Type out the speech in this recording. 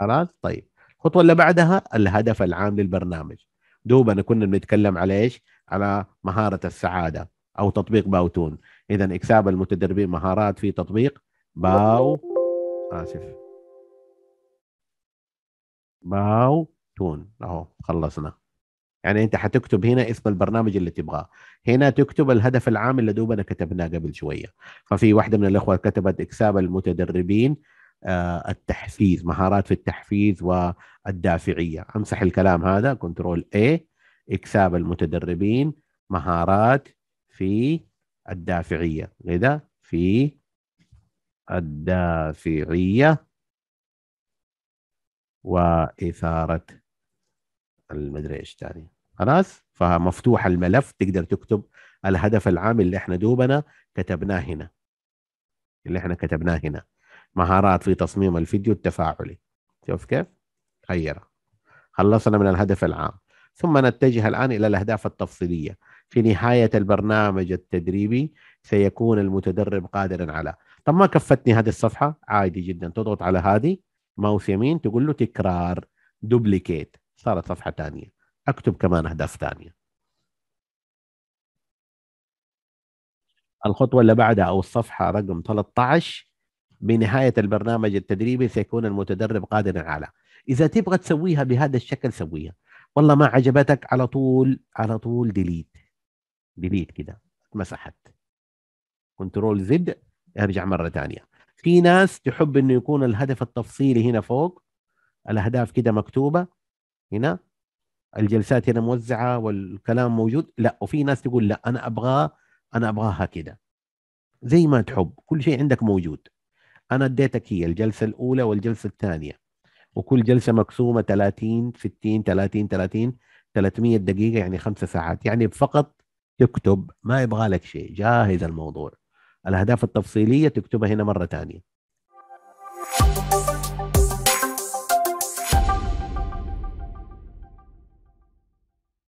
خلاص طيب الخطوه اللي بعدها الهدف العام للبرنامج دوبنا كنا بنتكلم على ايش على مهاره السعاده او تطبيق باوتون اذا اكساب المتدربين مهارات في تطبيق باو اسف باو تون اهو خلصنا يعني انت حتكتب هنا اسم البرنامج اللي تبغاه هنا تكتب الهدف العام اللي دوبنا كتبناه قبل شويه ففي واحده من الاخوه كتبت اكساب المتدربين آه، التحفيز مهارات في التحفيز والدافعية أمسح الكلام هذا كنترول A إكساب المتدربين مهارات في الدافعية لذا في الدافعية وإثارة المدري إيش تاني خلاص فمفتوح الملف تقدر تكتب الهدف العام اللي احنا دوبنا كتبناه هنا اللي احنا كتبناه هنا مهارات في تصميم الفيديو التفاعلي شوف كيف؟ خيرة خلصنا من الهدف العام ثم نتجه الآن إلى الأهداف التفصيلية في نهاية البرنامج التدريبي سيكون المتدرب قادرا على طب ما كفتني هذه الصفحة عادي جدا تضغط على هذه ماوس يمين تقول له تكرار دوبليكيت صارت صفحة ثانية أكتب كمان أهداف ثانية الخطوة اللي بعدها أو الصفحة رقم 13 بنهاية البرنامج التدريبي سيكون المتدرب قادرا على إذا تبغى تسويها بهذا الشكل سويها والله ما عجبتك على طول على طول ديليت ديليت كده اتمسحت كنترول زد ارجع مرة ثانية في ناس تحب انه يكون الهدف التفصيلي هنا فوق الاهداف كده مكتوبة هنا الجلسات هنا موزعة والكلام موجود لا وفي ناس تقول لا انا ابغاه انا ابغاها كده زي ما تحب كل شيء عندك موجود انا اديتك هي الجلسه الاولى والجلسه الثانيه وكل جلسه مقسومه 30 60 30 30 300 دقيقه يعني خمسة ساعات يعني فقط تكتب ما يبغى لك شيء جاهز الموضوع الاهداف التفصيليه تكتبها هنا مره ثانيه